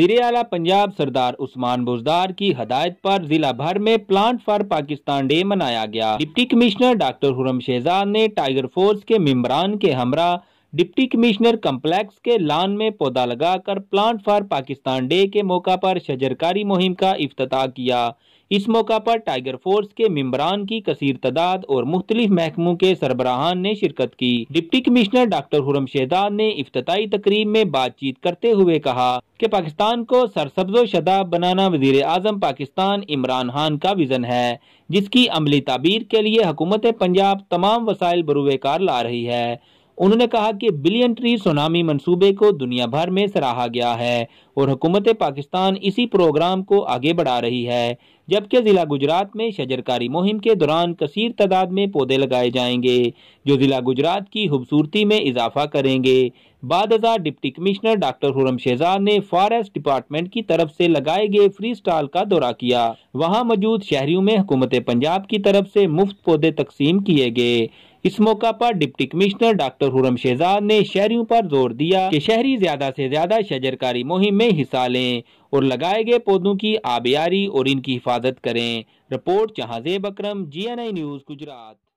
वजीर अला पंजाब सरदार उस्मान बुजदार की हदायत पर जिला भर में प्लांट फॉर पाकिस्तान डे मनाया गया deputy commissioner doctor Hurram Shahzad ने टाइगर फोर्स के मेम्बरान के हमरा डिप्टी कमिश्नर कम्प्लेक्स के लान में पौधा लगाकर प्लांट फॉर पाकिस्तान डे के मौका पर शजरकारी मुहिम का अफ्ताह किया इस मौका पर टाइगर फोर्स के मम्बरान की कसीर तदाद और मुख्तलिफ महकमों के सरबराहान ने शिरकत की deputy commissioner doctor Hurram Shahdad ने अफ्ताही तकरीब में बातचीत करते हुए कहा कि पाकिस्तान को सरसब्जो शदाब बनाना वजीर अजम पाकिस्तान इमरान खान का विजन है जिसकी अमली ताबीर के लिए हुकूमत पंजाब तमाम वसाइल बरूकार ला रही है उन्होंने कहा कि बिलियन ट्री सोनामी मंसूबे को दुनिया भर में सराहा गया है और हुकूमत पाकिस्तान इसी प्रोग्राम को आगे बढ़ा रही है जबकि ज़िला गुजरात में शजरकारी मुहिम के दौरान कसर तादाद में पौधे लगाए जाएंगे जो ज़िला गुजरात की खूबसूरती में इजाफा करेंगे बाद हज़ार deputy commissioner doctor Hurram Shahzad ने फॉरेस्ट डिपार्टमेंट की तरफ से लगाए गए फ्री स्टॉल का दौरा किया वहाँ मौजूद शहरियों में हुकूमत पंजाब की तरफ से मुफ्त पौधे तकसीम किए गए इस मौका पर deputy commissioner doctor Hurram Shahzad ने शहरियों पर जोर दिया कि शहरी ज्यादा से ज्यादा शजरकारी मुहिम में में हिस्सा लें और लगाए गए पौधों की आबियारी और इनकी हिफाजत करें रिपोर्ट जहाजेब अक्रम जी न्यूज़ गुजरात